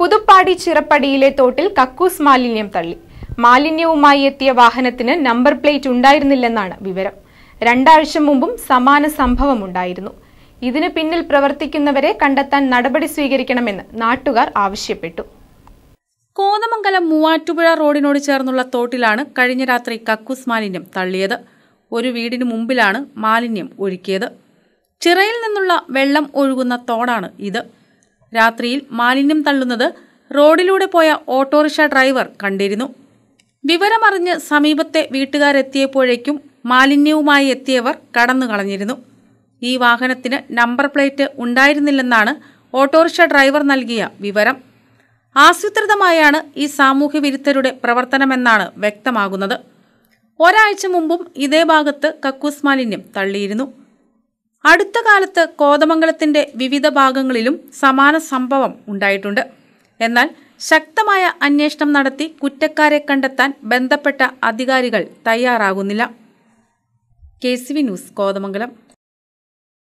പുതുപ്പാടി ചിറപ്പടിയിലെ തോട്ടിൽ കക്കൂസ് മാലിന്യം തള്ളി മാലിന്യവുമായി എത്തിയ വാഹനത്തിന് നമ്പർ പ്ലേറ്റ് ഉണ്ടായിരുന്നില്ലെന്നാണ് വിവരം രണ്ടാഴ്ച മുമ്പും സമാന സംഭവമുണ്ടായിരുന്നു ഇതിനു പിന്നിൽ പ്രവർത്തിക്കുന്നവരെ കണ്ടെത്താൻ നടപടി സ്വീകരിക്കണമെന്ന് നാട്ടുകാർ ആവശ്യപ്പെട്ടു കോതമംഗലം മൂവാറ്റുപുഴ റോഡിനോട് ചേർന്നുള്ള തോട്ടിലാണ് കഴിഞ്ഞ രാത്രി കക്കൂസ് മാലിന്യം തള്ളിയത് ഒരു വീടിന് മുമ്പിലാണ് മാലിന്യം ഒഴുക്കിയത് ചിറയിൽ നിന്നുള്ള വെള്ളം ഒഴുകുന്ന തോടാണ് ഇത് രാത്രിയിൽ മാലിന്യം തള്ളുന്നത് റോഡിലൂടെ പോയ ഓട്ടോറിക്ഷ ഡ്രൈവർ കണ്ടിരുന്നു വിവരമറിഞ്ഞ് സമീപത്തെ വീട്ടുകാരെത്തിയപ്പോഴേക്കും മാലിന്യവുമായി എത്തിയവർ കടന്നു കളഞ്ഞിരുന്നു ഈ വാഹനത്തിന് നമ്പർ പ്ലേറ്റ് ഉണ്ടായിരുന്നില്ലെന്നാണ് ഓട്ടോറിക്ഷ ഡ്രൈവർ നൽകിയ വിവരം ആസൂത്രിതമായാണ് ഈ സാമൂഹ്യ വിരുദ്ധരുടെ പ്രവർത്തനമെന്നാണ് വ്യക്തമാകുന്നത് ഒരാഴ്ച മുമ്പും ഇതേ ഭാഗത്ത് കക്കൂസ് മാലിന്യം തള്ളിയിരുന്നു അടുത്ത കാലത്ത് കോതമംഗലത്തിന്റെ വിവിധ ഭാഗങ്ങളിലും സമാന സംഭവം ഉണ്ടായിട്ടുണ്ട് എന്നാൽ ശക്തമായ അന്വേഷണം നടത്തി കുറ്റക്കാരെ കണ്ടെത്താൻ ബന്ധപ്പെട്ട അധികാരികൾ തയ്യാറാകുന്നില്ല കെ ന്യൂസ് കോതമംഗലം